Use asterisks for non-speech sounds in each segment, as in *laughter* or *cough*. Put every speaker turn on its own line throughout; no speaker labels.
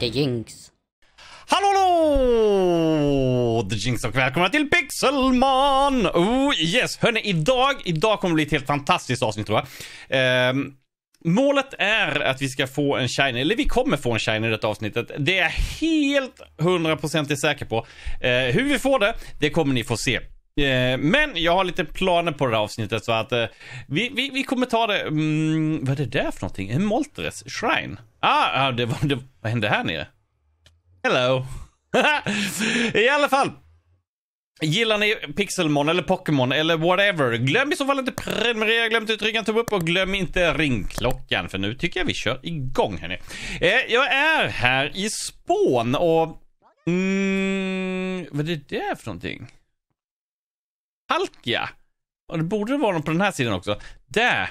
The Jinx. Hallå, hallå! The Jinx och välkomna till Pixelman! Oh yes! Hörni, idag, idag kommer det bli ett helt fantastiskt avsnitt tror jag. Um, målet är att vi ska få en shiny, eller vi kommer få en shiny i detta avsnittet. Det är jag helt hundraprocentigt säker på. Uh, hur vi får det, det kommer ni få se. Eh, men jag har lite planer på det här avsnittet så att eh, vi, vi, vi kommer ta det. Mm, vad är det där för någonting? En Moltres Shrine? Ah, det var, det, vad hände här nere? Hello. *laughs* I alla fall. Gillar ni Pixelmon eller Pokémon eller whatever, glöm i så fall inte prenumerera, glöm inte trycka en tumme upp och glöm inte ringklockan för nu tycker jag vi kör igång hörni. Eh, jag är här i spån och... Mm, vad är det där för någonting? Halkia. Och det borde vara någon på den här sidan också. Där.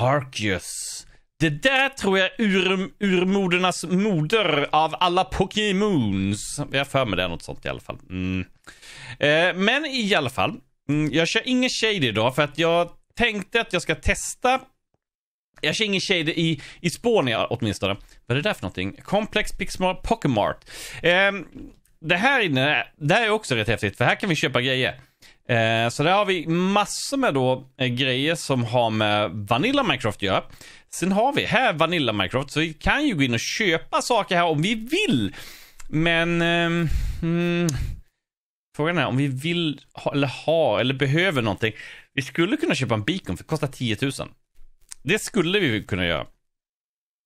Arceus. Det där tror jag är ur, urmodernas moder av alla Pokémons. Jag för mig det är något sånt i alla fall. Mm. Eh, men i alla fall. Mm, jag kör ingen shade idag för att jag tänkte att jag ska testa. Jag kör ingen shade i, i Spånia åtminstone. Vad är det där för någonting? Complex Pixmart Pokémart. Eh, det här inne, det här är också rätt häftigt för här kan vi köpa grejer. Eh, så där har vi massor med då eh, grejer som har med Vanilla Minecraft att göra. Sen har vi här Vanilla Minecraft, så vi kan ju gå in och köpa saker här om vi vill. Men... mm, frågan är om vi vill ha, eller har eller behöver någonting. Vi skulle kunna köpa en beacon för det kostar 10 000. Det skulle vi kunna göra.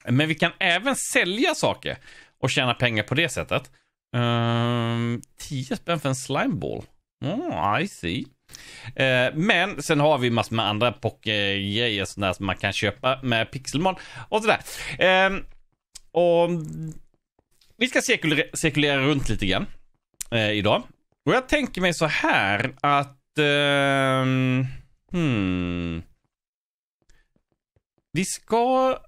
Men vi kan även sälja saker och tjäna pengar på det sättet. Um, ehm, 10 spänn för en slimeball. Mm, I see. Eh, men sen har vi massor med andra pocketgrejer sådär som man kan köpa med Pixelmon och sådär. Ehm, och vi ska cirkulera, cirkulera runt lite grann eh, idag. Och jag tänker mig så här att... Ehm, hmm. Vi ska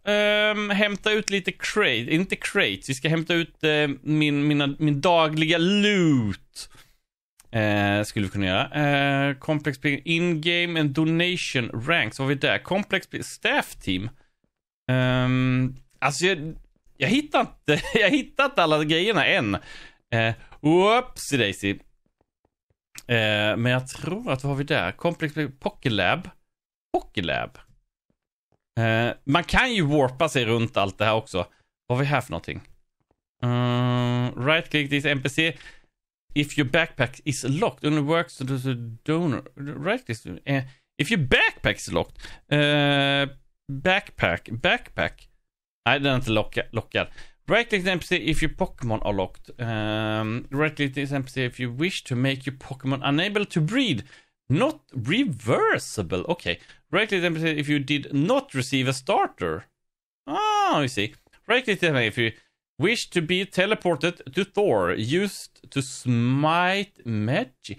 um, hämta ut lite crate, inte crates. vi ska hämta ut uh, min, mina, min dagliga loot. Eh, skulle vi kunna göra. Eh, complex In-game and Donation Ranks. Vad har vi där? Complex Staff Team. Um, alltså jag, jag hittar inte, *laughs* jag hittar inte alla grejerna än. Eh, whoops daisy. Eh, men jag tror att vad har vi där? Complex Pockelab. Pockelab. Eh, man kan ju warpa sig runt allt det här också. Vad har vi här för någonting? Um, right click this NPC. if your backpack is locked, only works to the donor. Right? This, uh, if your backpack is locked, uh, backpack, backpack. don't lock inte Lock lockad. Right click NPC if your Pokemon are locked. Um, right click if you wish to make your Pokemon unable to breed. Not reversible. Okay. Right click NPC if you did not receive a starter. Oh, ah, you see. Right click NPC if you Wish to be teleported to Thor, used to smite magic.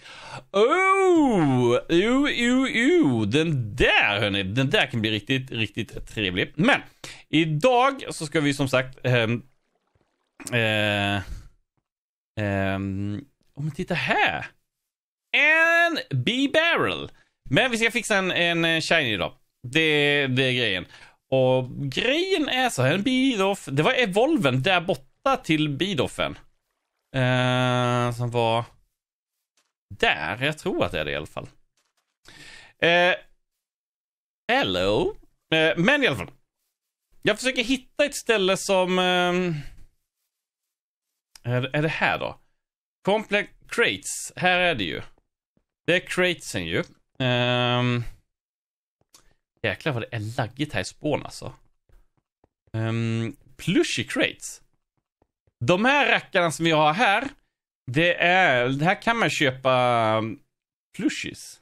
Oh! Oh, oh, oh! Den där hörni, den där kan bli riktigt, riktigt trevlig. Men idag så ska vi som sagt... Ähm, äh, eh, ähm, oh men titta här! En B-barrel! Men vi ska fixa en, en eh, shiny idag. Det, det är grejen. Och grejen är så här, Bidoff, det var Evolven där borta till Bidoffen. Eh, som var där, jag tror att det är det i alla fall. Eh, hello. Eh, men i alla fall. Jag försöker hitta ett ställe som... Eh, är, är det här då? Complex Crates, här är det ju. Det är Cratesen ju. Um, Jäklar vad det är laggigt här i spån alltså. Um, ehm, plushy crates. De här rackarna som vi har här. Det är, det här kan man köpa ehm, plushies.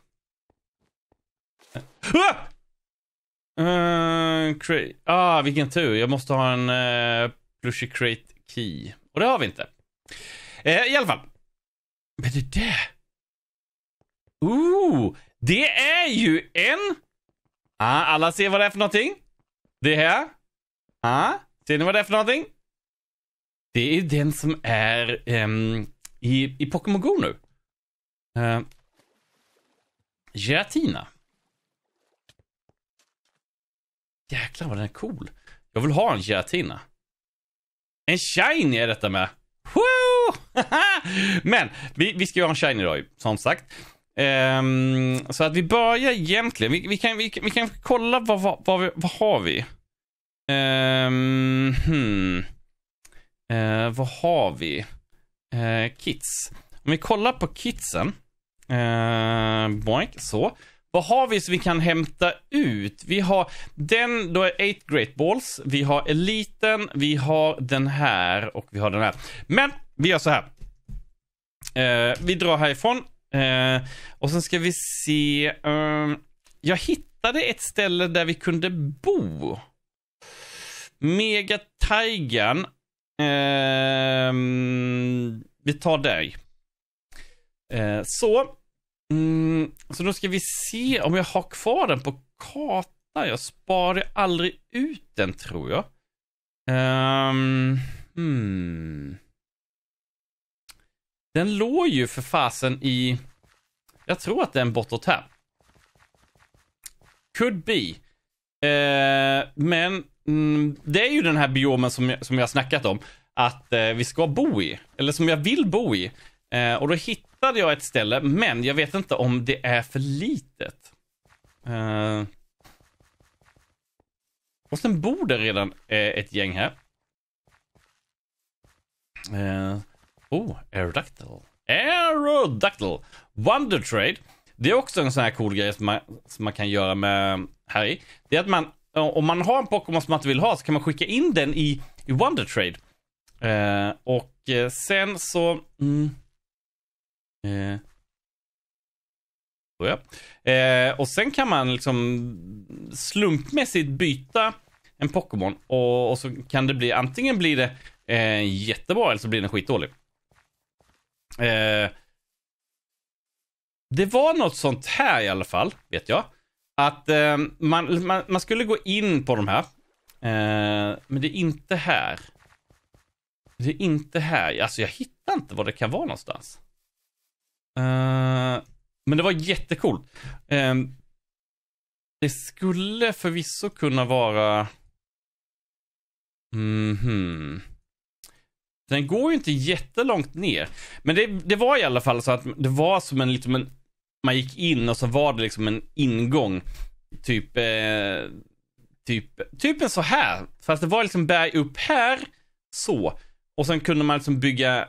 Eh, ah! Uh, ehm, crate. Ah, vilken tur. Jag måste ha en uh, eh, plushy crate key. Och det har vi inte. Uh, I alla fall. Men det där. Ooh, det är ju en Ah, alla ser vad det är för någonting? Det här? Ah, ser ni vad det är för någonting? Det är den som är um, i, i Pokémon Go nu. Uh, Giratina. Jäklar vad den är cool. Jag vill ha en Giratina. En shiny är detta med. *laughs* Men vi, vi ska ju ha en shiny idag som sagt. Um, så att vi börjar egentligen. Vi, vi kan, vi, vi, kan kolla vad, vad, vad, vi, vad har vi? Um, hmm. uh, vad har vi? Uh, eh, kids. Om vi kollar på kidsen. Uh, eh, boink, så. Vad har vi som vi kan hämta ut? Vi har den, då är 8 Great Balls. Vi har Eliten, vi har den här och vi har den här. Men vi gör så här. Uh, vi drar härifrån. Eh, och sen ska vi se. Uh, jag hittade ett ställe där vi kunde bo. Mega Uh, vi tar dig. Eh, så. Mm, så då ska vi se om jag har kvar den på kartan. Jag sparar aldrig ut den tror jag. Um, hmm. Den låg ju för fasen i... Jag tror att det är en bottle tap. Could be. Eh, men mm, det är ju den här biomen som jag, som jag snackat om. Att eh, vi ska bo i. Eller som jag vill bo i. Eh, och då hittade jag ett ställe, men jag vet inte om det är för litet. och eh, sen bor det redan eh, ett gäng här. Eh, Oh, Aerodactyl. Aerodactyl! Wonder Trade. Det är också en sån här cool grej som man, som man kan göra med här i. Det är att man, om man har en Pokémon som man inte vill ha så kan man skicka in den i, i Wonder Trade. Eh, och eh, sen så... Mm, eh, oh eh, och sen kan man liksom slumpmässigt byta en Pokémon och, och, så kan det bli antingen blir det eh, jättebra eller så blir den skitdålig. Eh, det var något sånt här i alla fall, vet jag. Att eh, man, man, man, skulle gå in på de här. Eh, men det är inte här. Det är inte här. Alltså jag hittar inte var det kan vara någonstans. Eh, men det var jättekult. Eh, det skulle förvisso kunna vara... Mhm. Mm den går ju inte jättelångt ner. Men det, det var i alla fall så att det var som en, liksom en, man gick in och så var det liksom en ingång. Typ, eh, typ, typ en så här. Fast det var liksom berg upp här, så. Och sen kunde man liksom bygga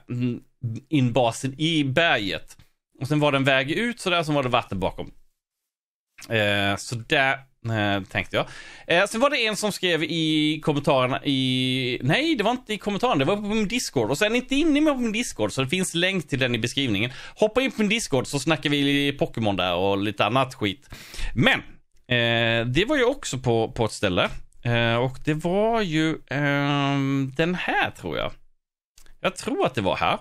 in basen i berget. Och sen var det en väg ut sådär, sen var det vatten bakom. Eh, så där Eh, tänkte jag. Eh, sen var det en som skrev i kommentarerna i... Nej, det var inte i kommentaren, det var på min Discord. Och sen inte inne på min Discord, så det finns länk till den i beskrivningen. Hoppa in på min Discord så snackar vi Pokémon där och lite annat skit. Men, eh, det var ju också på, på ett ställe. Eh, och det var ju ehm, den här tror jag. Jag tror att det var här.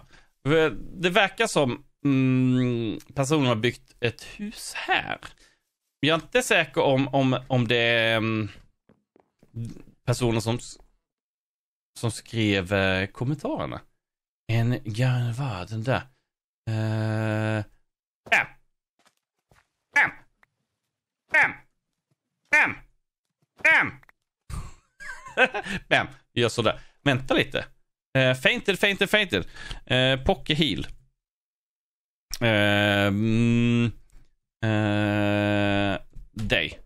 Eh, det verkar som mm, personen har byggt ett hus här. Jag är inte säker om, om, om det är mm, personen som, som skrev kommentarerna. En garva, den där. Uh, fem. Fem. Fem. Fem. Fem. Bam. *laughs* Vi gör sådär. Vänta lite. Uh, fainted, fainted, fainted. Uh, eh, poke heal. Uh, mm. Eh, dig.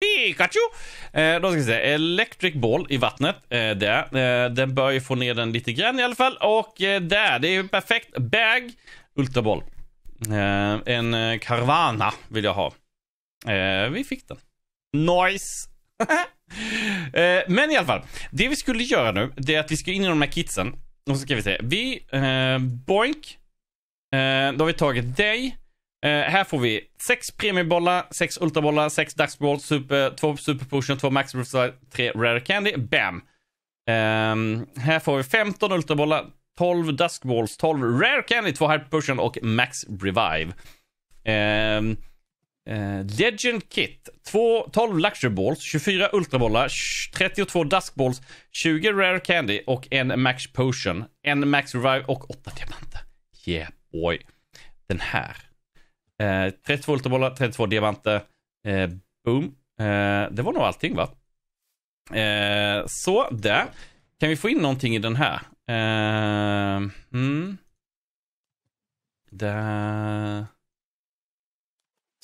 Pikachu! Eh, då ska vi se. Electric Ball i vattnet. Eh, där. Eh, den bör ju få ner den lite grann i alla fall. Och eh, där, det är ju perfekt. Bag. Ultraboll. Eh, en eh, Carvana vill jag ha. Eh, vi fick den. Nice! *laughs* men i alla fall. Det vi skulle göra nu, det är att vi ska in i de här kidsen. Och så ska vi se. Vi, Boink. då har vi tagit dig. Eh, här får vi 6 premiebollar, 6 ultrabollar, 6 dagsboll, super, 2 super potion, 2 max reserve, 3 rare candy. Bam! Um, här får vi 15 ultrabollar, 12 duskballs, 12 rare candy, 2 hyper potion och max revive. Um, uh, Legend kit, 2, 12 luxury balls, 24 ultrabollar, 32 duskballs, 20 rare candy och en max potion, en max revive och 8 diamanter. Yeah boy. Den här 32 eh, ultrabollar, 32 diamanter. Eh, boom. Eh, det var nog allting va? Eh, så, där. Kan vi få in någonting i den här? Mm. Där.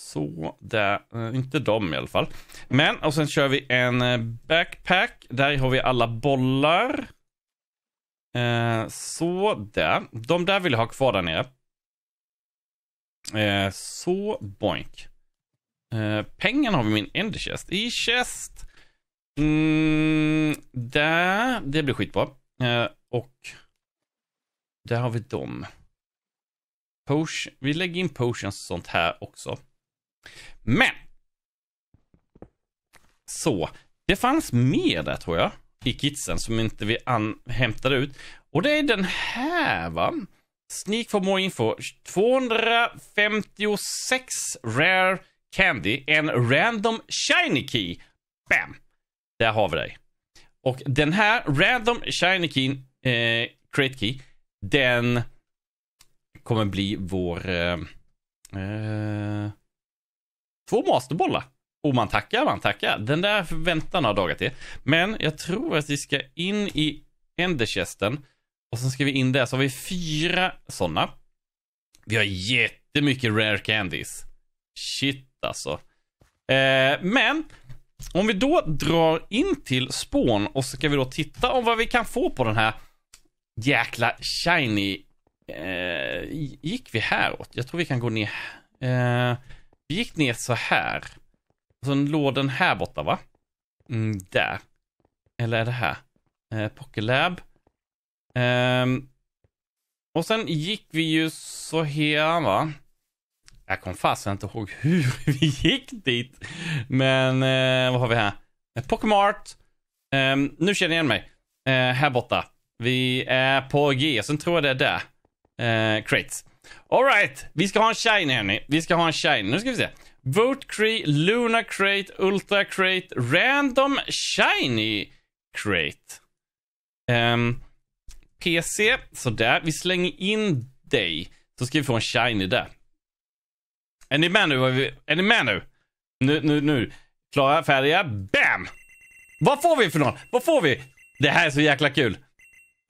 Så där, inte dem i alla fall. Men, och sen kör vi en backpack. Där har vi alla bollar. Eh, så där. De där vill jag ha kvar där nere. Eh, så, boink. Eh, pengarna har vi min ender chest. I chest. Mm, där, det blir skitbra. Eh, och där har vi dem. Potion. Vi lägger in potions och sånt här också. Men. Så. Det fanns mer där tror jag. I kitsen som inte vi hämtade ut. Och det är den här va. Sneak for more info. 256 Rare Candy. En random shiny key. Bam! Där har vi dig. Och den här random shiny key, eh, create key, den kommer bli vår... Eh, eh två masterbollar. Och man tackar, man tackar. Den där väntar några dagar till. Men jag tror att vi ska in i Enderchesten och sen skriver vi in det, så har vi fyra sådana. Vi har jättemycket rare candies. Shit alltså. Eh, men, om vi då drar in till spån och så ska vi då titta om vad vi kan få på den här jäkla shiny. Eh, gick vi häråt? Jag tror vi kan gå ner. Eh, vi gick ner så här. sen låg den här borta va? Mm, där. Eller är det här? Eh, Pocket Lab. Um, och sen gick vi ju så här va. Jag kommer fasen inte ihåg *laughs* hur vi gick dit. Men eh, vad har vi här? Eh, Pokémart. Um, nu känner jag igen mig. Uh, här borta. Vi är på G. Sen tror jag det är där. Uh, crates. Alright. Vi ska ha en shine hörni. Vi ska ha en shine. Nu ska vi se. Vote Cree, Luna Crate, Ultra Crate, Random Shiny Crate. Um, PC. Sådär, vi slänger in dig. Så ska vi få en shiny där. Är ni med nu? Är ni med nu? Nu, nu, nu. Klara, färdiga, BAM! Vad får vi för någon? Vad får vi? Det här är så jäkla kul.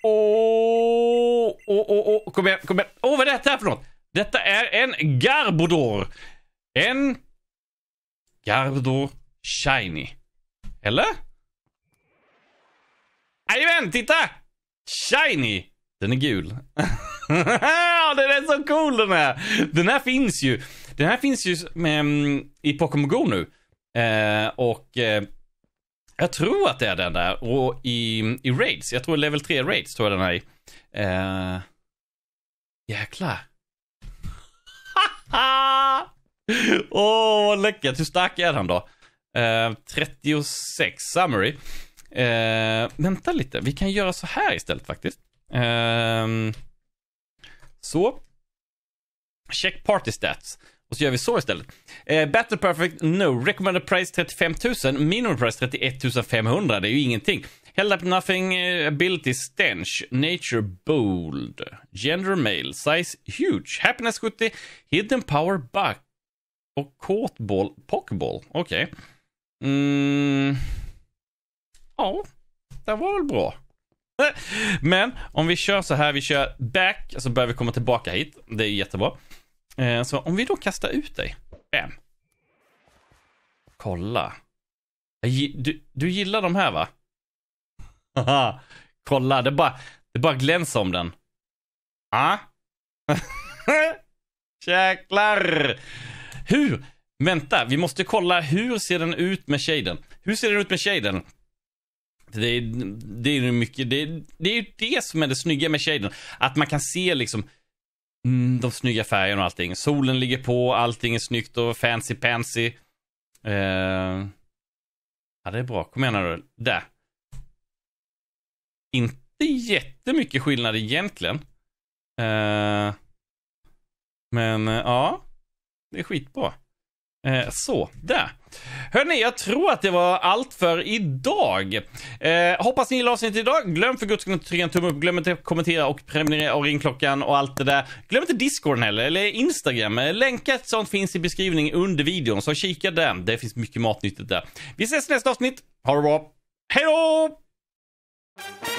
Åh, oh, åh, oh, åh, oh, kom igen, kom igen. Åh, vad är detta för något? Detta är en Garbodor. En Garbodor Shiny. Eller? Jajamän, titta! Shiny! Den är gul. *laughs* den är så cool den är! Den här finns ju. Den här finns ju med, mm, i Pokémon Go nu. Eh, och eh, jag tror att det är den där. Och i, i Raids. Jag tror level 3 Raids tror jag den är i. Eh, jäklar. *laughs* Åh, oh, vad läckert. Hur stark är den då? Eh, 36 Summary. Eh, vänta lite, vi kan göra så här istället faktiskt. Eh, så. Check party stats. Och så gör vi så istället. Eh, Battle Perfect No. Recommended price 35 000. Minimum price 31 500. Det är ju ingenting. Held up nothing. Eh, ability stench. Nature bold. Gender male. Size huge. Happiness 70. Hidden power buck Och kortboll. Pockboll. Okej. Okay. Mm ja, det var väl bra. Men om vi kör så här, vi kör back, så alltså börjar vi komma tillbaka hit. Det är jättebra. Eh, så om vi då kastar ut dig. Bam. Kolla. Du, du gillar de här va? Haha. Kolla, det bara, det bara glänser om den. Ah? *laughs* Jäklar! Hur? Vänta, vi måste kolla hur ser den ut med shaden? Hur ser den ut med shaden? Det är, det är mycket, det, det är ju det som är det snygga med shaden. Att man kan se liksom mm, de snygga färgerna och allting. Solen ligger på, allting är snyggt och fancy pansy. Eh, ja, det är bra. Kom igen nu. Där. Inte jättemycket skillnad egentligen. Eh, men eh, ja, det är skitbra. Eh, så, där. Hörni, jag tror att det var allt för idag. Eh, hoppas ni gillar avsnittet idag. Glöm för guds skull att trycka en tumme upp. Glöm inte att kommentera och prenumerera och ringklockan och allt det där. Glöm inte Discorden heller, eller Instagram. Eh, Länkat sånt finns i beskrivningen under videon, så kika där. Det finns mycket matnyttigt där. Vi ses i nästa avsnitt. Ha det bra. Hej då!